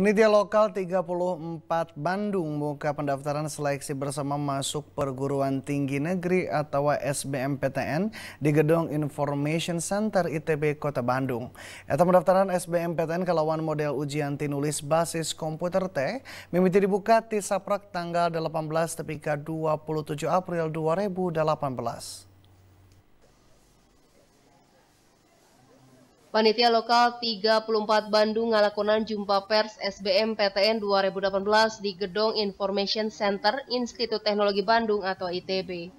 Penitia lokal 34 Bandung buka pendaftaran seleksi bersama masuk perguruan tinggi negeri atau SBMPTN di Gedung Information Center ITB Kota Bandung. Eta pendaftaran SBMPTN kelawan model ujian tinulis basis komputer T mimiti dibuka di Saprak tanggal 18 tepika 27 April 2018. Panitia Lokal 34 Bandung ngalakonan jumpa pers SBM PTN 2018 di Gedung Information Center Institut Teknologi Bandung atau ITB.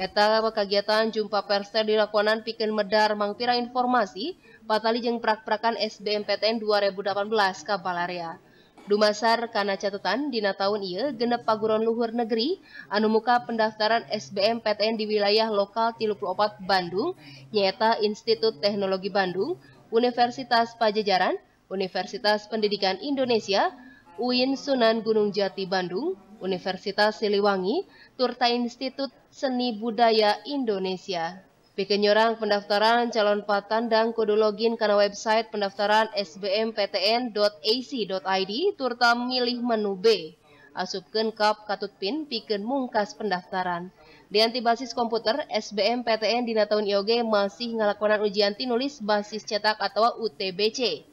Eta kegiatan jumpa pers dilakukan pikir medar mangpira informasi patali jeng prak-prakan SBM PTN 2018 ke Balaria. Dumasar karena catatan dina tahun ia genep paguron luhur negeri anumuka pendaftaran SBM PTN di wilayah lokal 34 Bandung, nyeta Institut Teknologi Bandung, Universitas Pajajaran, Universitas Pendidikan Indonesia, UIN Sunan Gunung Jati Bandung, Universitas Siliwangi, Turta Institut Seni Budaya Indonesia. Bikin nyorang pendaftaran calon patandang kudu login karena website pendaftaran sbmptn.ac.id turta milih menu B. Asupkan kap katut pin bikin mungkas pendaftaran. Dengan basis komputer, SBM PTN Dina Tahun IOG masih ngelakonan ujian tinulis basis cetak atau UTBC.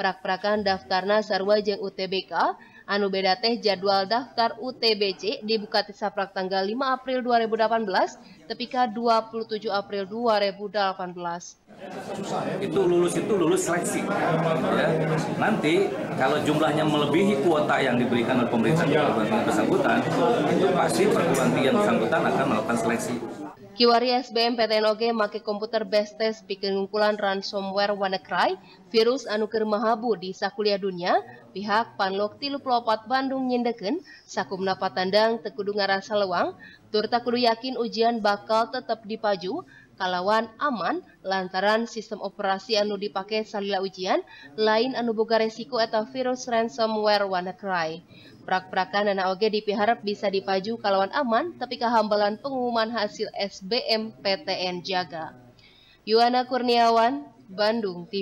Prak-prakan daftarna sarwa jeng UTBK Anu beda teh jadwal daftar UTBC dibuka tisaprak tanggal 5 April 2018 tepika 27 April 2018. Ya, itu lulus itu lulus seleksi. Ya. Nanti kalau jumlahnya melebihi kuota yang diberikan oleh pemerintah iya. bersangkutan, itu pasti perguruan tinggi yang bersangkutan akan melakukan seleksi. Kiwari SBM PTNOG make komputer best test bikin ngumpulan ransomware WannaCry, virus anu mahabu di sakuliah dunia, pihak Panlok tilu Pokot Bandung nyindekeun sakumna patandang tandang kudu ngarasa leuang tur kudu yakin ujian bakal tetap dipaju kalawan aman lantaran sistem operasi anu dipakai salila ujian lain anu boga resiko atau virus ransomware WannaCry. Prak-prakan dan oge dipiharap bisa dipaju kalawan aman tapi kehambalan pengumuman hasil SBM PTN jaga. Yuana Kurniawan, Bandung TV.